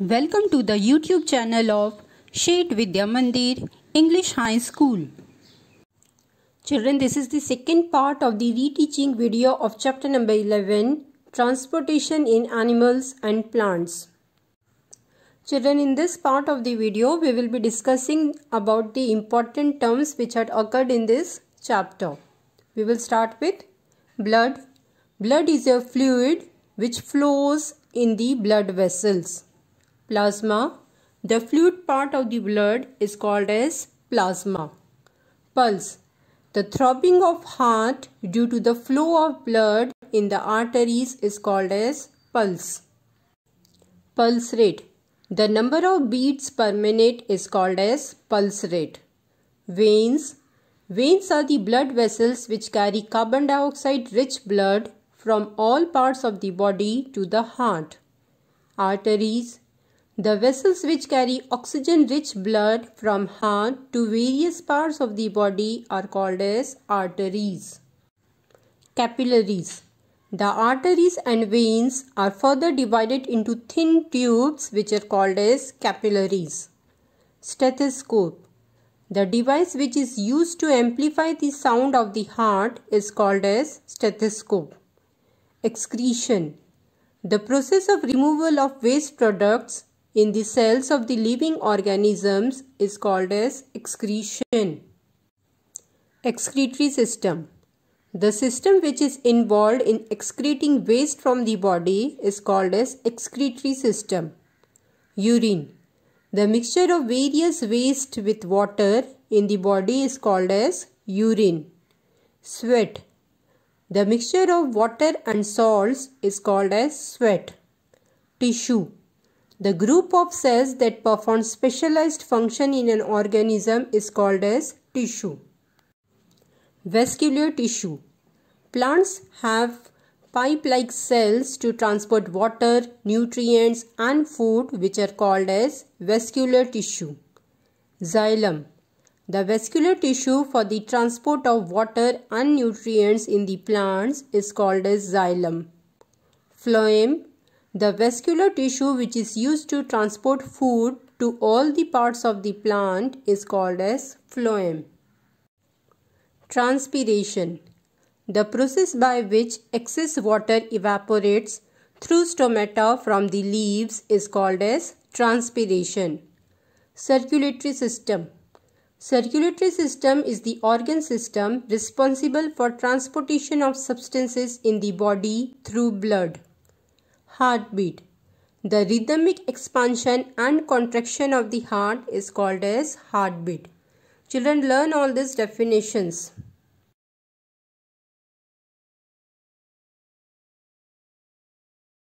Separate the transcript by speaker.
Speaker 1: Welcome to the YouTube channel of Shade Vidya Mandir English High School. Children, this is the second part of the reteaching video of chapter number 11 Transportation in Animals and Plants. Children, in this part of the video, we will be discussing about the important terms which had occurred in this chapter. We will start with blood. Blood is a fluid which flows in the blood vessels. Plasma. The fluid part of the blood is called as plasma. Pulse. The throbbing of heart due to the flow of blood in the arteries is called as pulse. Pulse rate. The number of beats per minute is called as pulse rate. Veins. Veins are the blood vessels which carry carbon dioxide rich blood from all parts of the body to the heart. Arteries. The vessels which carry oxygen-rich blood from heart to various parts of the body are called as arteries. Capillaries The arteries and veins are further divided into thin tubes which are called as capillaries. Stethoscope The device which is used to amplify the sound of the heart is called as stethoscope. Excretion The process of removal of waste products in the cells of the living organisms is called as excretion. Excretory system. The system which is involved in excreting waste from the body is called as excretory system. Urine. The mixture of various waste with water in the body is called as urine. Sweat. The mixture of water and salts is called as sweat. Tissue. The group of cells that perform specialized function in an organism is called as tissue. Vascular tissue. Plants have pipe-like cells to transport water, nutrients and food which are called as vascular tissue. Xylem. The vascular tissue for the transport of water and nutrients in the plants is called as xylem. Phloem the vascular tissue which is used to transport food to all the parts of the plant is called as phloem. Transpiration The process by which excess water evaporates through stomata from the leaves is called as transpiration. Circulatory system Circulatory system is the organ system responsible for transportation of substances in the body through blood heartbeat. The rhythmic expansion and contraction of the heart is called as heartbeat. Children learn all these definitions.